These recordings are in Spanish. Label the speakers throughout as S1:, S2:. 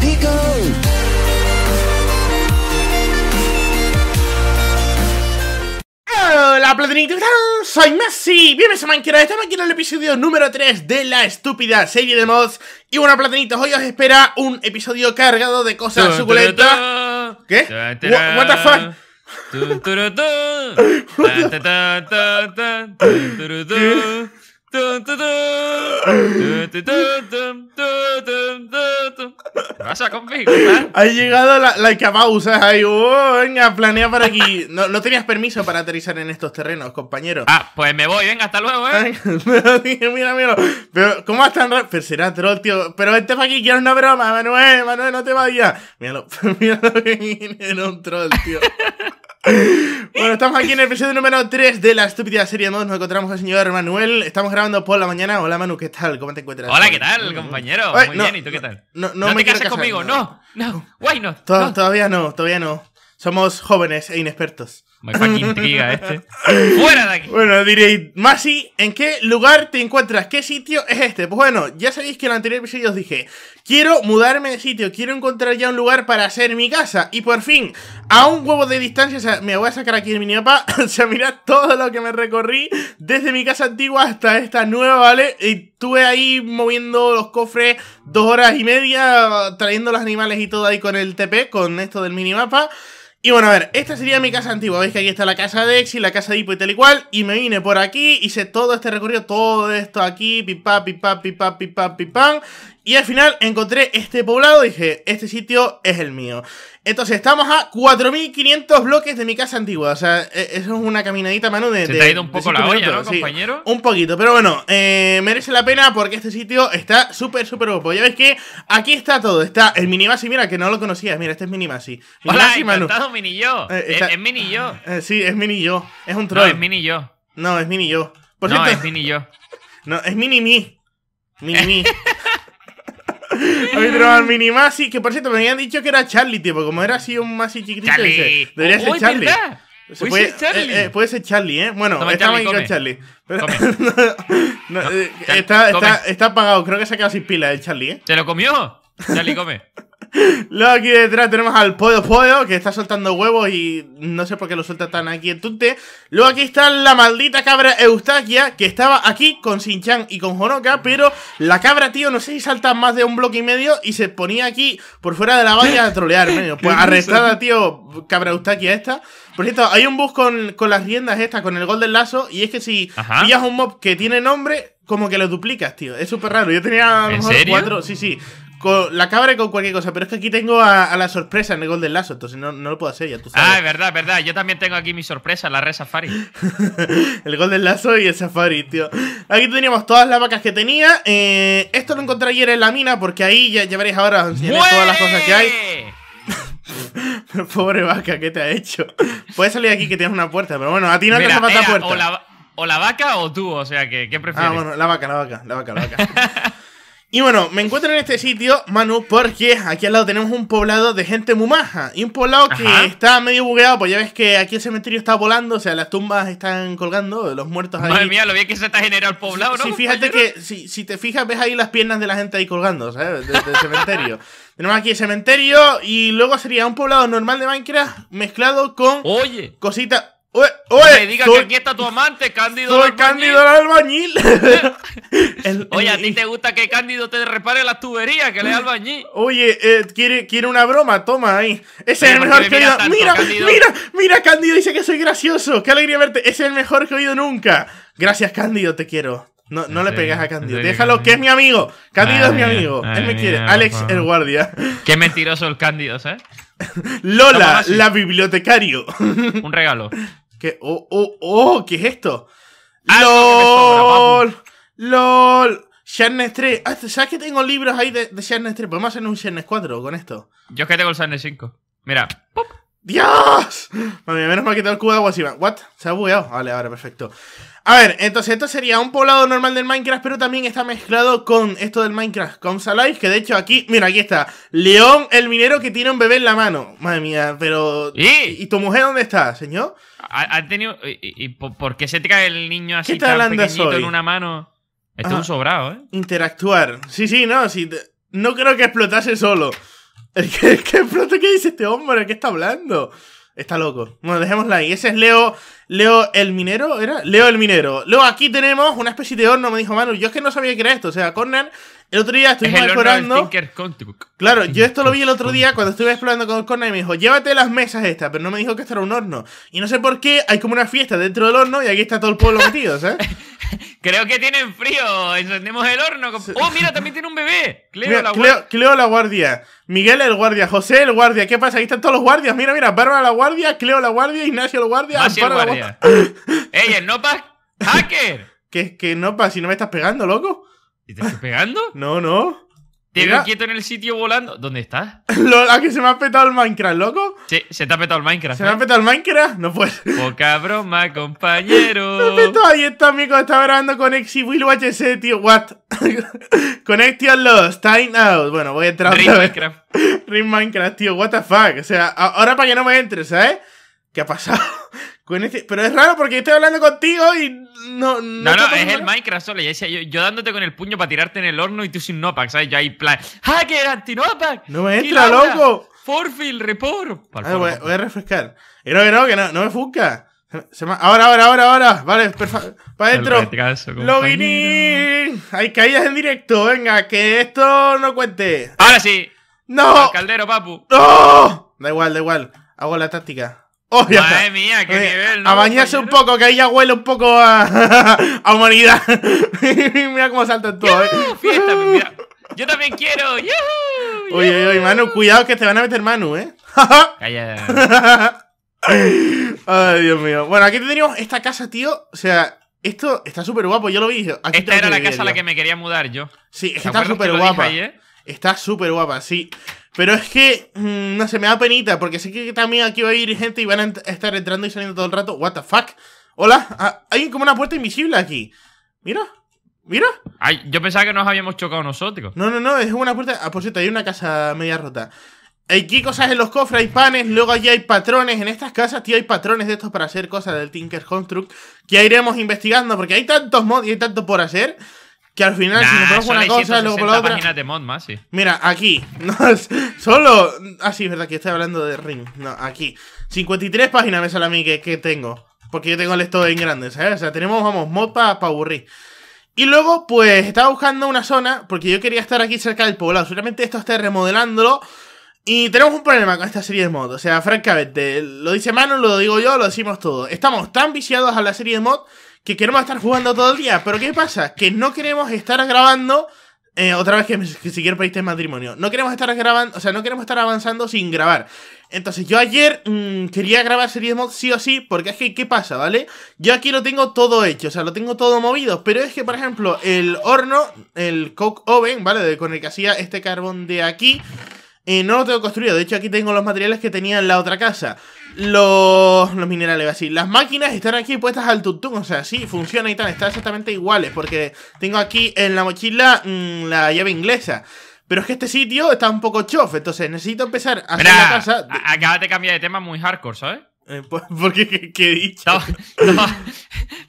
S1: digo. Hola plenitud, soy Messi, bienvenidos a Minecraft, estamos aquí en el episodio número 3 de la estúpida serie de mods Y bueno platinitos, hoy os espera un episodio cargado de cosas suculentas ¿Qué? What, what
S2: the fuck?
S1: ¿Qué? ¿Qué pasa conmigo? ¿eh? Ha llegado la, la ¿eh? ahí. Oh, venga, planea para aquí. No, no, tenías permiso para aterrizar en estos terrenos, compañero. Ah, pues me voy, venga, hasta luego, eh. mira, mira. Pero, ¿cómo vas tan Pero Será troll, tío. Pero vente para aquí, quiero una broma, Manuel. Manuel, no te vayas. Míralo, míralo que era un troll, tío. Bueno, estamos aquí en el episodio número 3 de la estúpida serie 2. Nos encontramos con el señor Manuel. Estamos grabando por la mañana. Hola Manu, ¿qué tal? ¿Cómo te encuentras? Hola, ¿qué tal,
S2: compañero? Muy bien, ¿y tú qué tal?
S1: No, no, me conmigo, no. No, todavía no, todavía no. Somos jóvenes e inexpertos. Me fucking intriga este. ¡Fuera de Bueno, diréis, Masi, ¿en qué lugar te encuentras? ¿Qué sitio es este? Pues bueno, ya sabéis que en el anterior episodio os dije, quiero mudarme de sitio, quiero encontrar ya un lugar para hacer mi casa. Y por fin, a un huevo de distancia, o sea, me voy a sacar aquí el minimapa, o sea, mirad todo lo que me recorrí desde mi casa antigua hasta esta nueva, ¿vale? Y estuve ahí moviendo los cofres dos horas y media, trayendo los animales y todo ahí con el TP, con esto del minimapa. Y bueno, a ver, esta sería mi casa antigua. Veis que aquí está la casa de Exi, la casa de Hippo y tal y cual. Y me vine por aquí, hice todo este recorrido, todo esto aquí, pipa, pipa, pipa, pipa, pipa y al final encontré este poblado, y dije, este sitio es el mío. Entonces, estamos a 4.500 bloques de mi casa antigua. O sea, e, eso es una caminadita, mano, de... te ha ido un poco la olla, ¿no, compañero? un poquito, pero bueno, eh, merece la pena porque este sitio está súper, súper guapo. Ya ves que aquí está todo. Está el minimasi, mira, que no lo conocías. mira, este es minimasi. Hola, encantado, mini
S2: yo. Eh, eh, es, es,
S1: sí, es mini yo. Es un troll. No, es mini yo. No, es mini yo. Por no, es mini yo. No, es mini mi. Mini al mini Masi, que por cierto me habían dicho que era Charlie, tipo, como era así un Masi chiquitito. debería ser Charlie. puede, ser Charlie. Eh, eh, puede ser Charlie, ¿eh? Bueno, Toma, estamos Charlie, aquí Charlie. Eh, está, está, está, apagado, creo que se ha quedado sin pila el Charlie, ¿eh? ¿Se lo comió? Charlie, come. Luego aquí detrás tenemos al Pollo Pollo, que está soltando huevos y no sé por qué lo suelta tan aquí en tute Luego aquí está la maldita cabra Eustaquia, que estaba aquí con Sinchan y con Honoka, pero la cabra, tío, no sé si salta más de un bloque y medio y se ponía aquí por fuera de la valla a trolear, Pues arrestada, tío, cabra Eustaquia esta. Por cierto, hay un bus con, las riendas estas, con el gol del lazo, y es que si pillas un mob que tiene nombre, como que lo duplicas, tío. Es súper raro. Yo tenía a lo mejor cuatro. Sí, sí la cabra con cualquier cosa, pero es que aquí tengo a, la sorpresa en el gol del lazo, entonces no, no, lo puedo hacer ya, tú sabes.
S2: Ah, es verdad, es verdad. Yo también tengo aquí mi sorpresa, la red safari.
S1: el gol del lazo y el safari, tío. Aquí teníamos todas las vacas que tenía. Eh, esto lo encontré ayer en la mina, porque ahí ya, llevaréis veréis ahora todas las cosas que hay. Pobre vaca, ¿qué te ha hecho? Puedes salir aquí que tienes una puerta, pero bueno, a ti no te hace falta puerta. O la, vaca o tú,
S2: o sea, que, ¿qué ah, prefieres? Ah, bueno, la vaca, la vaca, la vaca, la vaca.
S1: Y bueno, me encuentro en este sitio, Manu, porque aquí al lado tenemos un poblado de gente mumaja. Y un poblado que está medio bugueado, pues ya ves que aquí el cementerio está volando, o sea, las tumbas están colgando, los muertos ahí. Madre mía, lo bien que se está generando el poblado, ¿no? Sí, fíjate que, si, te fijas, ves ahí las piernas de la gente ahí colgando, ¿sabes? Del cementerio. tenemos aquí el cementerio y luego sería un poblado normal de Minecraft mezclado con... Oye. Cositas... Oye, oye, me que aquí
S2: está tu amante, Cándido. Soy Cándido el albañil. oye, a ti te gusta que Cándido te repare las tuberías, que le
S1: albañil. Oye, eh, ¿quiere, ¿quiere, una broma, toma ahí. Ese es el mejor que he oído. mira, mira, mira, Cándido dice que soy gracioso. Qué alegría verte. es el mejor que he oído nunca. Gracias, Cándido, te quiero. No, no le pegas a Cándido. Déjalo, que es mi amigo. Cándido es mi amigo. Él me quiere. Alex, el guardia. Qué mentiroso el Cándido, eh! Lola, la, bibliotecario. Un regalo. ¿Qué? Oh, oh, oh ¿qué es esto? Ah, ¡Lol! ¡Lol! Sharnes 3. Ah, ¿Sabes que tengo libros ahí de, de Sharnes 3? Podemos hacer un Sharnes 4 con esto.
S2: Yo es que tengo el Sharnes 5.
S1: Mira. ¡Pop! ¡Dios! Mami, menos mal que el cubo de agua encima. ¿What? ¿Se ha bugueado? Vale, ahora, perfecto. A ver, entonces esto sería un poblado normal del Minecraft, pero también está mezclado con esto del Minecraft con Alive, que de hecho aquí, mira, aquí está. León, el minero que tiene un bebé en la mano. Madre mía, pero... ¿Y, tu mujer dónde está, señor?
S2: ¿Ha, tenido... ¿Y, por, qué se te el niño así ¿Qué tan pequeñito en una
S1: mano? Esto es un sobrado, ¿eh? Interactuar. Sí, sí, no, No creo que explotase solo. ¿Qué, qué pronto qué dice este hombre? ¿Qué está hablando? Está loco. Bueno, dejémosla ahí. Ese es Leo. Leo el minero, ¿era? Leo el minero. Luego aquí tenemos una especie de horno, me dijo Manu. Yo es que no sabía que era esto. O sea, Conan el otro día estuvimos explorando. Claro, yo esto lo vi el otro día cuando estuve explorando con Corna y me dijo, llévate las mesas estas, pero no me dijo que esto era un horno. Y no sé por qué hay como una fiesta dentro del horno y aquí está todo el pueblo metido, ¿sabes?
S2: Creo que tienen frío, encendemos el horno. Oh, mira, también tiene un bebé. Cleo, la, guardia.
S1: Cleo, la guardia. Miguel el guardia, José el guardia, ¿qué pasa? Ahí están todos los guardias, mira, mira, Bárbara la guardia, Cleo la guardia, Ignacio el guardia, Amparo la guardia. Ella, no pa hacker. Que, que no si no me estás pegando, loco. ¿Y te estoy pegando? no, no.
S2: Te veo quieto en el sitio volando. ¿Dónde estás?
S1: ¿A que se me ha petado el Minecraft, loco?
S2: Sí, se te ha petado el Minecraft. ¿Se me ha ¿eh? petado el
S1: Minecraft? No puede.
S2: Poca broma, compañero.
S1: me petado ahí está, amigo. Estaba grabando con Exi Will tío. What? Con lost. Time out. Bueno, voy a entrar otra vez. Minecraft. Ring Minecraft, tío. What the fuck. O sea, ahora para que no me entre, ¿sabes? ¿Qué ha pasado? Este, pero es raro porque estoy hablando contigo y no. No, no, no es el
S2: Minecraft solo. Ya yo, dándote con el puño para tirarte en el horno y tú sin Nopac, ¿sabes? Yo ahí plan. ¡Hacker ¡No me entra, loco! ¡Forfield, report!
S1: voy, a refrescar. Y no, que no, que no, no me fusca. Ahora, ahora, ahora, ahora. Vale, para adentro.
S2: Login
S1: Hay caídas en directo. Venga, que esto no cuente. Ahora sí. No. Al caldero, papu. No. Da igual, da igual. Hago la táctica. Oh, Madre mía, qué nivel, ¿no? A bañarse un poco, que ahí ya huele un poco a, humanidad. mira cómo saltan todos. ¿eh? Fiesta, mira. Yo también quiero. ¡Yuhu! Oye, oye, Manu, cuidado que te van a meter Manu, ¿eh?
S2: Calla.
S1: Ay, Dios mío. Bueno, aquí tenemos esta casa, tío. O sea, esto está súper guapo. Yo lo vi. esta era la casa a la que
S2: me quería mudar yo. Sí, está súper guapa. Eh?
S1: Está súper guapa, sí. Pero es que, mm, no sé, me da penita, porque sé que también aquí va a ir gente y van a estar entrando y saliendo todo el rato. What the fuck? Hola, ah, hay como una puerta invisible aquí. Mira, mira. yo pensaba que nos habíamos chocado nosotros. No, no, no, es una puerta... Ah, por cierto, hay una casa media rota. Aquí cosas en los cofres, hay panes, luego allí hay patrones. En estas casas, tío, hay patrones de estos para hacer cosas del Tinker Construct que iremos investigando porque hay tantos mods y hay tanto por hacer que al final, si nos ponemos una cosa, y luego por la otra. Mira, aquí. No, solo. Ah, sí, es verdad que estoy hablando de Ring. No, aquí. 53 páginas me sale a mí que, tengo. Porque yo tengo el esto en grande, ¿sabes? O sea, tenemos, vamos, mod para aburrir. Y luego, pues, estaba buscando una zona, porque yo quería estar aquí cerca del poblado. Solamente esto está remodelándolo. Y tenemos un problema con esta serie de mods. O sea, francamente, lo dice Manu, lo digo yo, lo decimos todo. Estamos tan viciados a la serie de mods que queremos estar jugando todo el día. Pero ¿qué pasa? Que no queremos estar grabando. Eh, otra vez que, si si quiero de este matrimonio. No queremos estar grabando, o sea, no queremos estar avanzando sin grabar. Entonces, yo ayer mm, quería grabar Series sí o sí, porque es que, ¿qué pasa, vale? Yo aquí lo tengo todo hecho, o sea, lo tengo todo movido, pero es que, por ejemplo, el horno, el coke oven, ¿vale? con el que hacía este carbón de aquí, no lo tengo construido, de hecho aquí tengo los materiales que tenía en la otra casa Los, los minerales, así Las máquinas están aquí puestas al tuntún, o sea, sí, funciona y tal Están exactamente iguales, porque tengo aquí en la mochila mm, la llave inglesa pero es que este sitio está un poco chof, entonces necesito empezar a hacer la
S2: casa. de cambiar de tema muy hardcore, ¿sabes? Eh, Porque qué,
S1: dicho.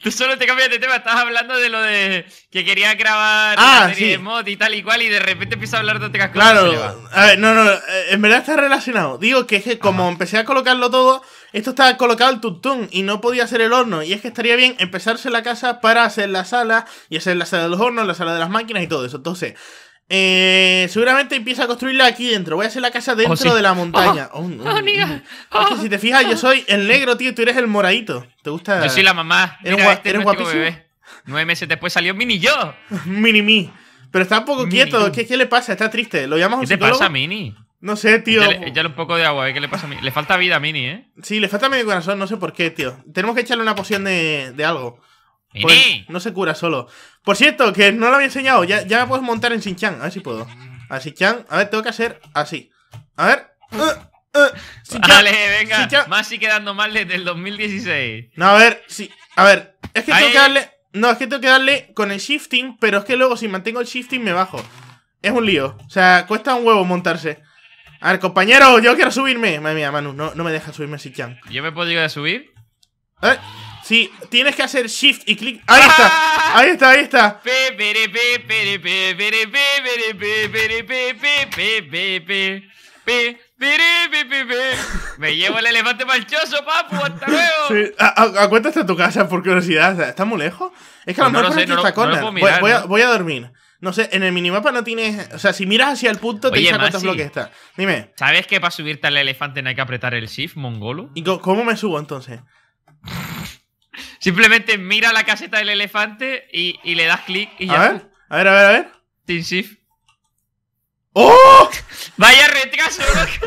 S2: Tú solo te cambias de tema, estabas hablando de lo de que quería grabar ah, serie sí. de mod y tal y cual, y de repente empieza a hablar de otras cosas. Claro,
S1: a ver, no, no, eh, en verdad está relacionado. Digo que es que como empecé a colocarlo todo, esto estaba colocado el tuntún y no podía hacer el horno. Y es que estaría bien empezarse la casa para hacer la sala y hacer la sala de los hornos, la sala de las máquinas y todo eso. Entonces, eh, seguramente empieza a construirla aquí dentro. Voy a hacer la casa dentro oh, de la montaña. Oh, oh, oh si te fijas, yo soy el negro, tío. Tú eres el moradito. ¿Te gusta? Yo soy la mamá. ¿Eres, este guapísimo?
S2: Nueve meses después salió Mini yo.
S1: mini mí. Pero está un poco quieto. ¿Qué, ¿Qué, le pasa? Está triste. ¿Lo llamamos ¿Qué te pasa Mini? No sé, tío.
S2: un poco de agua, ¿qué le pasa a Mini? Le falta vida a Mini, ¿eh?
S1: Sí, le falta medio corazón. No sé por qué, tío. Tenemos que echarle una poción de, algo. no se cura solo. Por cierto, que no lo había enseñado. Ya, ya me puedo montar en Sinchan. A ver si puedo. A Sinchan. A ver, tengo que hacer así. A ver. Dale, uh, uh,
S2: venga. Más y quedando mal desde el 2016.
S1: No, a ver. Sí. A ver. Es que tengo que darle. No, es que tengo que darle con el shifting. Pero es que luego si mantengo el shifting me bajo. Es un lío. O sea, cuesta un huevo montarse. A ver, compañero, yo quiero subirme. Madre mía, Manu, no, me deja subirme Sinchan. ¿Yo me puedo llegar a subir? A Sí, tienes que hacer shift y clic. Ahí está, ahí está, ahí está.
S2: Me llevo el elefante malchoso,
S1: papu, hasta luego. Sí. ¿A, tu casa, por curiosidad? ¿Está muy lejos? Es que a lo mejor aquí está Conan. Voy, a, dormir. No sé, en el minimapa no tienes. O sea, si miras hacia el punto, te dice cuántos bloques está. Dime.
S2: ¿Sabes que para subirte al elefante no hay que apretar el shift, mongolo? ¿Y cómo
S1: me subo entonces?
S2: Simplemente mira la caseta del elefante y, le das clic y ya. A ver,
S1: a ver, a ver, a Team Shift. ¡Oh! ¡Vaya retraso!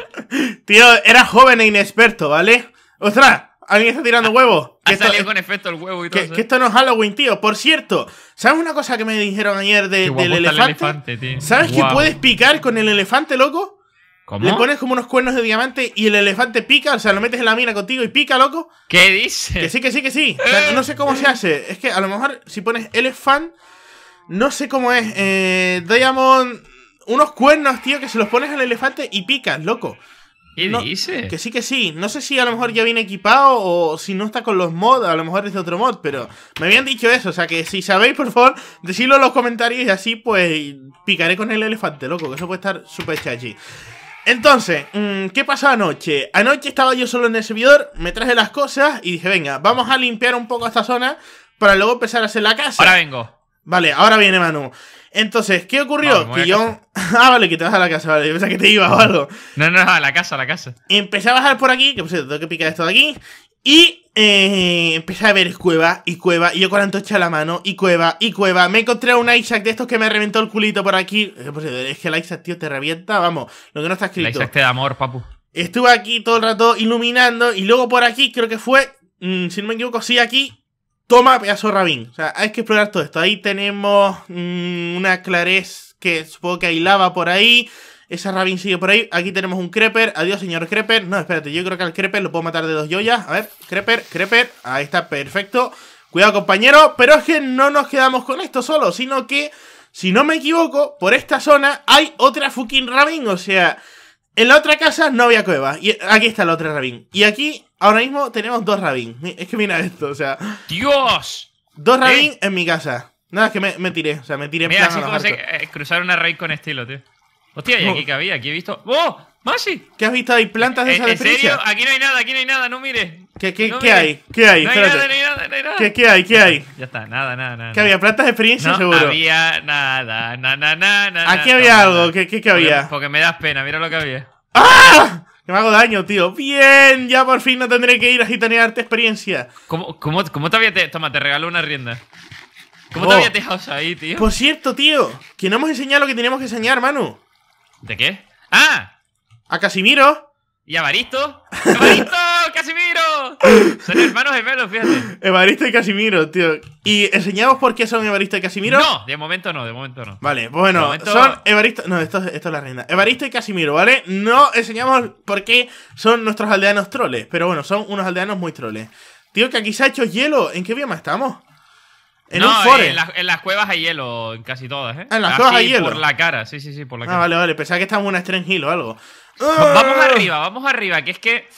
S1: Tío, era joven e inexperto, ¿vale? ¡Ostras! Alguien está tirando huevos. Ha, salido con
S2: efecto el huevo y todo. Que, que
S1: esto no es Halloween, tío. Por cierto, ¿sabes una cosa que me dijeron ayer del elefante?
S2: ¿Sabes que puedes
S1: picar con el elefante, loco? ¿Cómo? Le pones como unos cuernos de diamante y el elefante pica, o sea, lo metes en la mina contigo y pica, loco. ¿Qué dice? Que sí, que sí, que sí. Eh. no sé cómo se hace. Es que a lo mejor si pones elefant, no sé cómo es. Eh, Diamond, unos cuernos, tío, que se los pones al elefante y pica, loco. ¿Qué dice? Que sí, que sí. No sé si a lo mejor ya viene equipado o si no está con los mods, a lo mejor es de otro mod, pero me habían dicho eso. O sea que si sabéis, por favor, decidlo en los comentarios y así pues picaré con el elefante, loco, que eso puede estar súper chachi. Entonces, mm, ¿qué pasó anoche? Anoche estaba yo solo en el servidor, me traje las cosas y dije, venga, vamos a limpiar un poco esta zona para luego empezar a hacer la casa. Ahora vengo. Vale, ahora viene Manu. Entonces, ¿qué ocurrió? que yo... ah, vale, que te vas a la casa, vale. Yo pensaba que te ibas o algo.
S2: No, no, a la casa, a la casa.
S1: Empecé a bajar por aquí, que pues tengo que picar esto de aquí. Y eh, empecé a ver cueva y cueva, y yo con la la mano, y cueva, y cueva. Me encontré a un Isaac de estos que me reventó el culito por aquí. Eh, es que el Isaac, tío, te revienta, vamos, lo que no está escrito. El Isaac te da amor, papu. Estuve aquí todo el rato iluminando, y luego por aquí, creo que fue, mm, si no me equivoco, sí, aquí, toma pedazo rabín. O sea, hay que explorar todo esto. Ahí tenemos mm, una clarez que supongo que hay lava por ahí. Esa Rabin sigue por ahí. Aquí tenemos un Creper. Adiós, señor Creeper. No, espérate. Yo creo que al Creeper lo puedo matar de dos joyas. A ver, Creper, Creper. Ahí está, perfecto. Cuidado, compañero. Pero es que no nos quedamos con esto solo, sino que, si no me equivoco, por esta zona hay otra fucking Rabin. O sea, en la otra casa no había cueva. Y aquí está la otra Rabin. Y aquí, ahora mismo, tenemos dos Rabin. Es que mira esto, o sea... ¡Dios! Dos ¿Eh? Rabin en mi casa. Nada, es que me, me, tiré. O sea, me tiré. Mira, así como se,
S2: eh, cruzar una raíz con estilo, tío. Hostia, ¿y aquí qué había? Aquí he visto. ¡Oh!
S1: ¡Masi! ¿Qué has visto? Hay plantas de esas eh, ¿En serio? Aquí
S2: no hay nada, aquí no hay nada, no mires.
S1: ¿Qué, qué, ¿qué hay? ¿Qué hay? No hay nada, no hay nada, no hay nada. ¿Qué, qué hay? ¿Qué hay?
S2: Ya está, nada, nada, nada. ¿Qué había? ¿Plantas de experiencia seguro? No había nada, Nada, nada, nada Aquí había algo, ¿Qué, qué, qué había? Porque, me das pena, mira lo que había.
S1: ¡Ah! Que me hago daño, tío. Bien, ya por fin no tendré que ir a gitanearte experiencia.
S2: ¿Cómo, cómo, cómo te había... Te... Toma, te regalo una rienda. ¿Cómo te oh. había dejado ahí, tío?
S1: Por cierto, tío, que no hemos enseñado lo que teníamos que enseñar, mano. ¿De qué? ¡Ah! ¡A Casimiro! ¿Y a Baristo?
S2: ¡Evaristo! ¡Casimiro! Son hermanos gemelos, fíjate.
S1: Evaristo y Casimiro, tío. ¿Y enseñamos por qué son Evaristo y Casimiro? No,
S2: de momento no, de momento no. Vale, bueno, son
S1: Evaristo. No, esto, esto es la reina. Evaristo y Casimiro, ¿vale? No enseñamos por qué son nuestros aldeanos troles, pero bueno, son unos aldeanos muy troles. Tío, que aquí se ha hecho hielo. ¿En qué bioma estamos? En no,
S2: En, las cuevas hay hielo, en casi todas, ¿eh? en las cuevas hay hielo. Por la cara, sí, sí, sí, por la ah, cara. Ah, vale,
S1: vale, pensaba que estábamos en una Strange o algo. Ah. vamos
S2: arriba, vamos arriba, que es que.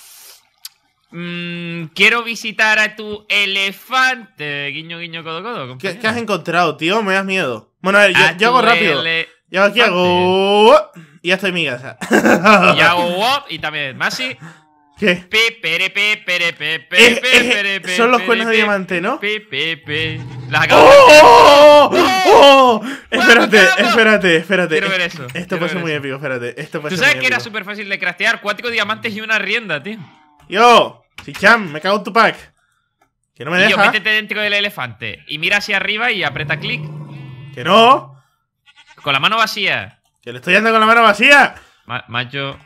S2: Mm,
S1: quiero visitar a tu elefante. Guiño, guiño, codo, codo. ¿Qué, has encontrado, tío? Me das miedo. Bueno, a ver, yo, hago rápido. Yo aquí hago. Y ya estoy en mi casa. y hago y también Masi. ¿Qué? son los cuernos de diamante, ¿no? pe. ¡Oh! ¡Oh! ¡Oh! Espérate, espérate, espérate. Quiero ver eso. Esto puede ser muy épico, espérate. Esto Tú sabes que era súper
S2: fácil de craftear cuatro diamantes y una rienda, tío.
S1: Yo, si cham, me cago en tu pack. Que no me deja. Yo, métete
S2: dentro del elefante y mira hacia arriba y aprieta clic. Que no. Con la mano vacía. Que le estoy
S1: dando con la mano vacía. macho.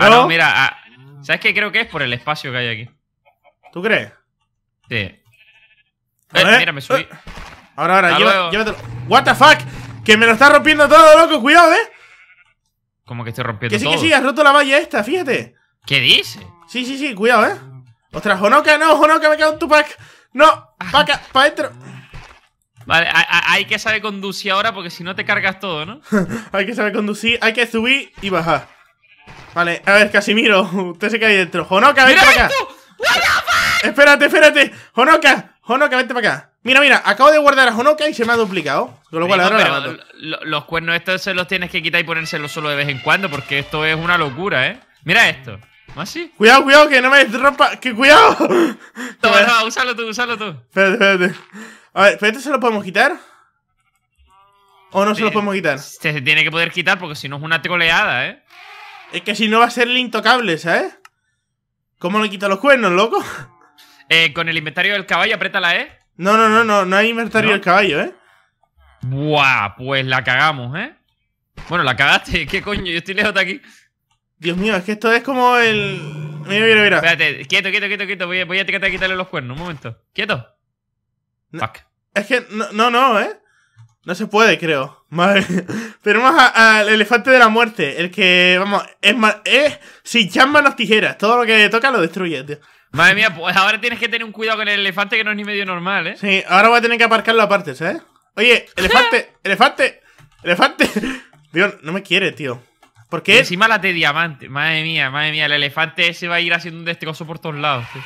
S1: Ah, no,
S2: mira. Ah, ¿Sabes qué? Creo que es por el espacio
S1: que hay aquí. ¿Tú crees? Sí. Eh, mira, me subí. Eh, ahora, ahora, lleva, llévatelo. ¿What the fuck? Que me lo está rompiendo todo, loco. Cuidado, ¿eh?
S2: Como que estoy rompiendo todo. Que sí, que sí, has roto
S1: la valla esta, fíjate. ¿Qué dice? Sí, sí, sí, cuidado, ¿eh? Ostras, Honoka, no, Honoka, me cago en tu pack. No, para, ah. pa' dentro!
S2: Vale, hay que saber conducir ahora porque si no te cargas todo, ¿no?
S1: hay que saber conducir, hay que subir y bajar. Vale, a ver, Casimiro, usted se cae dentro. ¡Jonoka, vente para acá. Espérate, espérate. ¡Jonoka! ¡Jonoka, vente para acá. Mira, mira, acabo de guardar a Jonoka y se me ha duplicado. Con lo cual ahora la mato.
S2: Los cuernos estos se los tienes que quitar y ponérselos solo de vez en cuando porque esto es una locura, ¿eh? Mira esto. ¿Más así?
S1: Cuidado, cuidado, que no me rompa. ¡Que cuidado! Toma, no, úsalo tú, úsalo tú. Espérate, espérate. A ver, ¿pero esto se lo podemos quitar? ¿O no se lo eh, podemos quitar? Se, tiene que poder quitar porque si no es una troleada, ¿eh? Es que si no va a ser el intocable, ¿sabes? ¿Cómo le quito los cuernos, loco?
S2: Eh, con el inventario del caballo, apriétala, ¿eh?
S1: No, no, no, no, no hay inventario
S2: del caballo, ¿eh? Buah, pues la cagamos, ¿eh? Bueno, la cagaste, ¿qué coño? Yo estoy lejos de aquí. Dios
S1: mío, es que esto es como el...
S2: Mira, mira, mira. Espérate, quieto, quieto, quieto, quieto. Voy a, voy a, tratar de quitarle los cuernos, un momento. Quieto.
S1: No, Es que, no, no, ¿eh? No se puede, creo. Madre. Tenemos al elefante de la muerte. El que, vamos, es más. Es si llama las tijeras. Todo lo que toca lo destruye, tío.
S2: Madre mía, pues ahora tienes que tener un cuidado con el elefante que no es ni medio normal, ¿eh?
S1: Sí, ahora voy a tener que aparcarlo
S2: aparte, ¿sabes? Oye, elefante, elefante, elefante. Dios, no me quiere, tío. ¿Por qué? encima la de diamante. Madre mía, madre mía. El elefante ese va a ir haciendo un destrozo por
S1: todos lados, tío.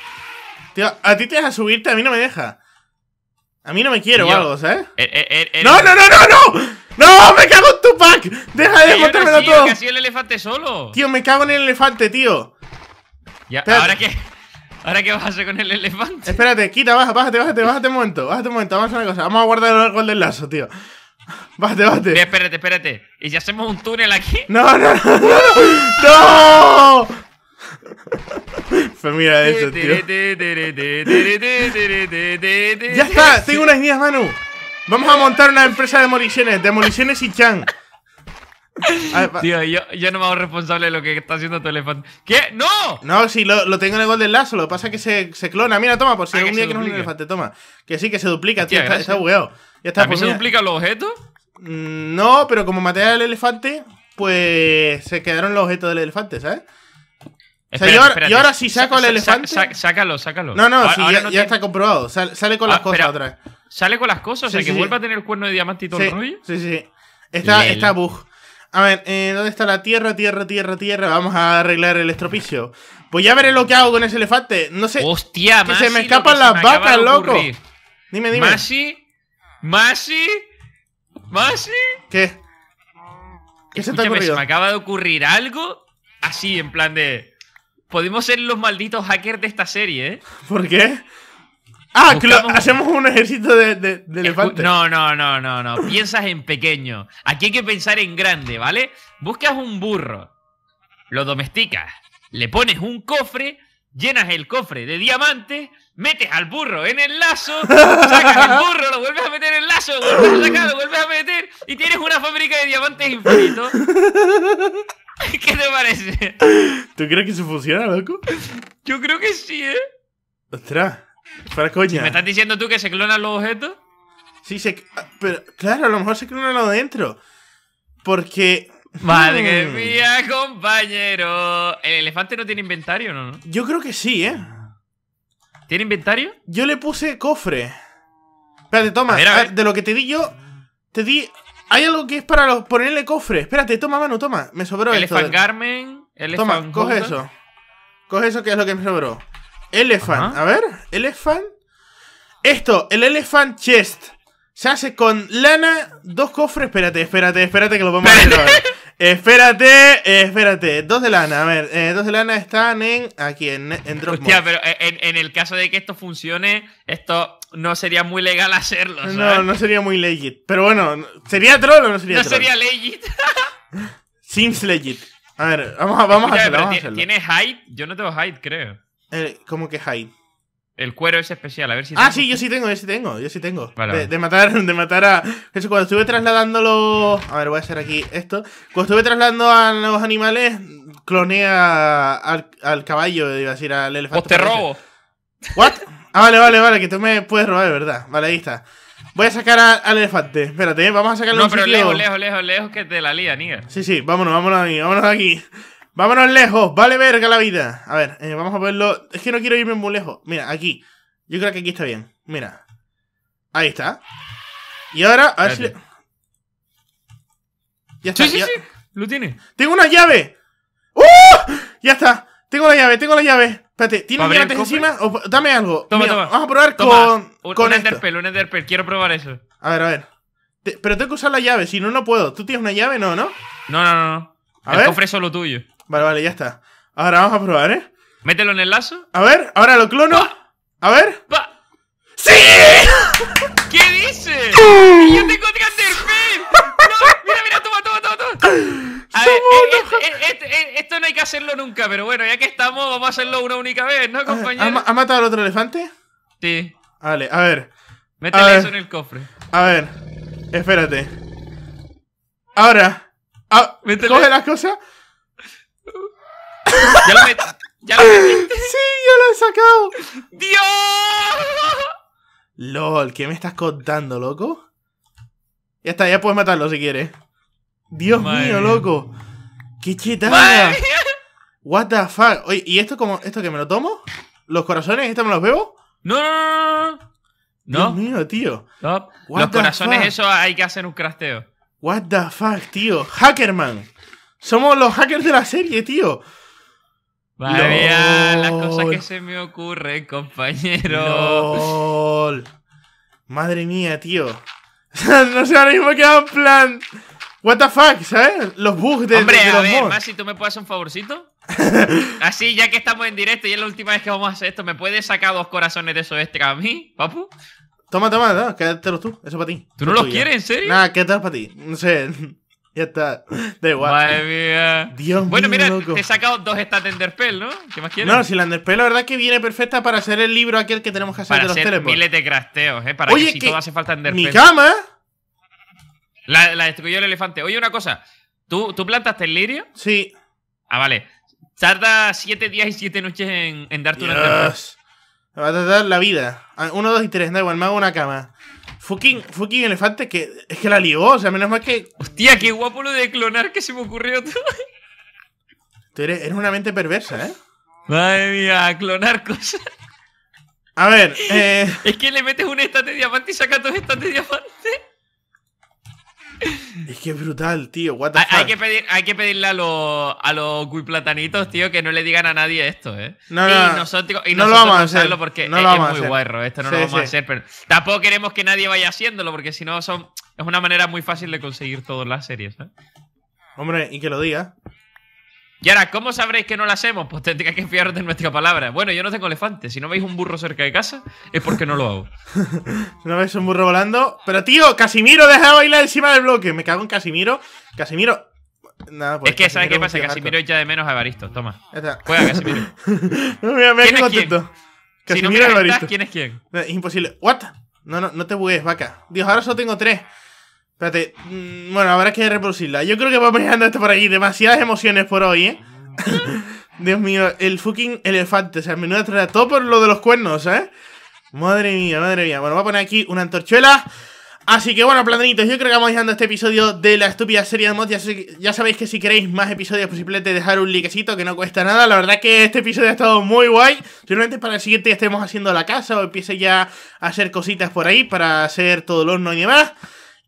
S1: Tío, a ti te deja subirte, a mí no me deja. A mí no me quiero guardos, ¿eh?
S2: E, e, e, no, no, no, no!
S1: ¡No! ¡Me cago en tu pack! ¡Deja de montármelo no, todo! Que ha sido
S2: el elefante solo!
S1: Tío, me cago en el elefante, tío. Ya, ¿ahora qué?
S2: ¿Ahora qué vas a hacer con el elefante?
S1: Espérate, quita, baja, bájate, bájate, bájate un momento. Bájate un momento, vamos a hacer una cosa. Vamos a guardar el gol del lazo, tío. Bájate, bájate.
S2: espérate, espérate. ¿Y si hacemos un túnel aquí?
S1: No, no, no, no. ¡No! Pues mira eso, tío. ya está, tengo unas ideas, Manu. Vamos a montar una empresa de demoliciones, demoliciones y chan. tío,
S2: yo, no me hago responsable de lo que está haciendo tu elefante.
S1: ¿Qué? ¡No! No, sí, lo, tengo en el gol del lazo. Lo que pasa es que se, clona. Mira, toma, por si algún día que es un elefante, toma. Que sí, que se duplica, tío. Está, bugueado. Ya se duplica los objetos? No, pero como material al elefante, pues se quedaron los objetos del elefante, ¿sabes? Y ahora, sí si saco al elefante.
S2: sácalo, sácalo. No, no, ya, está
S1: comprobado. Sale, con ah, las cosas otra vez. ¿Sale con las cosas?
S2: o sea, que vuelva a tener el cuerno de diamante y todo el rollo.
S1: Sí, sí. Está, bug. A ver, eh, ¿dónde está la tierra, tierra, tierra, tierra? Vamos a arreglar el estropicio. Pues ya veré lo que hago con ese elefante. No sé. Hostia, Que se me escapan las vacas, loco. Dime, dime.
S2: Masi. Masi. Masi. ¿Qué? ¿Qué se te ha Se me acaba de ocurrir algo así, en plan de. Podemos ser los malditos hackers de esta serie, ¿eh?
S1: ¿Por qué? Ah, hacemos un ejército de,
S2: elefantes. No, no, no, no, no. Piensas en pequeño. Aquí hay que pensar en grande, ¿vale? Buscas un burro, lo domesticas, le pones un cofre, llenas el cofre de diamantes, metes al burro en el lazo, sacas el burro, lo vuelves a meter en el lazo, lo vuelves a sacar, lo vuelves a meter y tienes una fábrica de diamantes infinito. ¿Qué
S1: te parece? ¿Tú crees que eso funciona, loco?
S2: Yo creo que sí, ¿eh?
S1: Ostras, para coña. ¿Me estás
S2: diciendo tú que se clonan los objetos?
S1: Sí, se. Ah, pero claro, a lo mejor se clonan los dentro. Porque. ¡Madre mía,
S2: hmm. compañero. ¿El elefante no tiene inventario, no?
S1: Yo creo que sí, ¿eh? ¿Tiene inventario? Yo le puse cofre. Espérate, toma. a ver. De lo que te di yo, te di hay algo que es para ponerle cofres. Espérate, toma, mano, toma. Me sobró el esto. Elephant
S2: Garmen. toma, coge eso.
S1: Coge eso que es lo que me sobró. Elephant. A ver, Elephant. Esto, el Elephant Chest. Se hace con lana, dos cofres. Espérate, espérate, espérate que lo vamos a ver. Espérate, espérate. Dos de lana, a ver. Eh, dos de lana están en. Aquí, en, en Dropbox. Hostia,
S2: pero en, el caso de que esto funcione, esto no sería muy legal hacerlo. ¿sabes? No, no
S1: sería muy legit. Pero bueno, ¿sería troll o no sería troll? No sería legit. Seems legit. A ver, vamos a, vamos a hacerlo. Vamos
S2: ¿Tienes hide? Yo no tengo hide, creo.
S1: Eh, ¿Cómo que hide?
S2: El cuero es especial, a ver si. Ah, sí,
S1: yo sí tengo, yo sí tengo, yo sí tengo. de, matar, de matar a. Eso, cuando estuve trasladándolo. A ver, voy a hacer aquí esto. Cuando estuve trasladando a los animales, cloné al, caballo, iba a decir al elefante. ¡Pues te robo! ¿What? Ah, vale, vale, vale, que tú me puedes robar, de ¿verdad? Vale, ahí está. Voy a sacar al elefante. Espérate, ¿eh? vamos a sacarlo No, pero lejos, lejos,
S2: lejos, lejos que te la lía, niga.
S1: Sí, sí, vámonos, vámonos aquí, vámonos aquí. Vámonos lejos, vale verga la vida. A ver, eh, vamos a verlo. Es que no quiero irme muy lejos. Mira, aquí. Yo creo que aquí está bien. Mira. Ahí está. Y ahora, a ver si le... Ya está. Sí, sí, sí. Lo tiene. ¡Tengo una llave! ¡Uh! Ya está. Tengo la llave, tengo la llave. Espérate, ¿tienes llaves encima? O, dame algo. Toma, toma. Vamos a probar con. Un, con un
S2: un Quiero probar eso.
S1: A ver, a ver. pero tengo que usar la llave, si no, no puedo. ¿Tú tienes una llave? No, ¿no? No, no, no. A El ver. cofre es solo tuyo. Vale, vale, ya está. Ahora vamos a probar, ¿eh? Mételo en el lazo. A ver, ahora lo clono. A ver. ¡Sí! ¿Qué dices? ¡Yo tengo Thunderfell! ¡No! ¡Mira, mira! ¡Toma, toma, toma! A ver, eh,
S2: eh, eh, este, esto no hay que hacerlo nunca, pero bueno, ya que estamos, vamos a hacerlo una única vez, ¿no, compañero? ¿Ha,
S1: matado al otro elefante? Sí. Vale, a ver. Mételo eso en el cofre. A ver, espérate. Ahora. coge las cosas. ¿Ya lo, metí. ¿Ya lo metí. Sí, ya lo he sacado. ¡Dios! LOL, ¿qué me estás contando, loco? Ya está, ya puedes matarlo si quieres. Dios mío, loco. ¡Qué chetada! What the fuck? Oye, ¿y esto como esto que me lo tomo? ¿Los corazones? ¿Esto me los bebo? No, no, Dios mío, tío. Los corazones,
S2: eso hay que hacer un crasteo.
S1: What the fuck, tío. Hackerman. Somos los hackers de la serie, tío. Vaya, las cosas que se me ocurren, compañero. Madre mía, tío. no sé, ahora mismo quedado en plan. What the fuck, ¿sabes? Los bugs de. Hombre, Hombre, a ver, ¿más
S2: Masi, ¿tú me puedes hacer un favorcito? Así, ya que estamos en directo y es la última vez que vamos a hacer esto, ¿me puedes sacar dos corazones de esos extra a mí, papu?
S1: Toma, toma, no, quédatelos tú, eso para ti. ¿Tú no los quieres, en serio? Nada, quédatelos para ti. No sé. Ya está. de igual. Madre mía. Dios bueno, mira, te he
S2: sacado dos stats de Enderpell, ¿no? ¿Qué más quieres? No, si la Enderpell
S1: la verdad es que viene perfecta para hacer el libro aquel que tenemos que hacer de los hacer miles
S2: de crasteos, ¿eh? Para Oye, que si todo hace falta Enderpell. ¡Mi cama! La, destruyó el elefante. Oye, una cosa. ¿Tú, ¿Tú plantaste el
S1: lirio? Sí. Ah,
S2: vale. Tarda siete días y siete noches en, en darte Dios. una Dios.
S1: Me va a tardar la vida. Ah, uno, dos y tres, da igual, me hago una cama. Fucking, fucking elefante que es que la lió, o sea, menos mal que. Hostia, qué guapo lo de clonar que se me ocurrió. todo. tú eres, una mente perversa, ¿eh?
S2: Madre mía, clonar cosas.
S1: A ver, eh...
S2: es que le metes un estante de diamante y saca dos estantes de diamante.
S1: Es que es brutal, tío. hay,
S2: que hay, que pedirle a los, a los guiplatanitos, tío, que no le digan a nadie esto, ¿eh? No, no. Y nosotros, y no lo vamos a hacerlo porque es, muy Esto no lo vamos a hacer, pero tampoco queremos que nadie vaya haciéndolo porque si no es una manera muy fácil de conseguir todas las series, ¿eh?
S1: Hombre, y que lo
S2: diga. Y ahora, ¿cómo sabréis que no la hacemos? Pues tendría que fiaros de nuestra palabra. Bueno, yo no tengo elefante. Si no veis un burro cerca de casa, es porque no lo hago.
S1: si no veis un burro volando. Pero tío, Casimiro, deja bailar encima del bloque. Me cago en Casimiro. Casimiro.
S2: Nada, pues, es que, ¿sabes qué pasa? Casimiro echa de menos a Evaristo. Toma. Juega, Casimiro.
S1: mira, mira me contento. Quién? Casimiro si no ¿Quién es quién? Es imposible. ¿What? No, no, no te bugues, vaca. Dios, ahora solo tengo tres. Espérate, mm, bueno, habrá que reproducirla. Yo creo que vamos dejando esto por aquí. Demasiadas emociones por hoy, ¿eh? Dios mío, el fucking elefante. O sea, menuda todo por lo de los cuernos, ¿eh? Madre mía, madre mía. Bueno, voy a poner aquí una antorchuela. Así que bueno, planitos, yo creo que vamos dejando este episodio de la estúpida serie de mods. Ya, sabéis que si queréis más episodios, pues simplemente dejar un likecito que no cuesta nada. La verdad que este episodio ha estado muy guay. Simplemente para el siguiente ya estemos haciendo la casa o empiece ya a hacer cositas por ahí para hacer todo el horno y demás.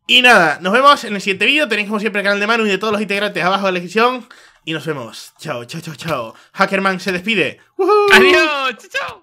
S1: Y nada, nos vemos en el siguiente vídeo. Tenéis como siempre el canal de Manu y de todos los integrantes abajo de la descripción. Y nos vemos. Chao, chao, chao, chao. Hackerman se despide.
S2: ¡Woohoo! ¡Adiós!
S1: ¡Chao, chao!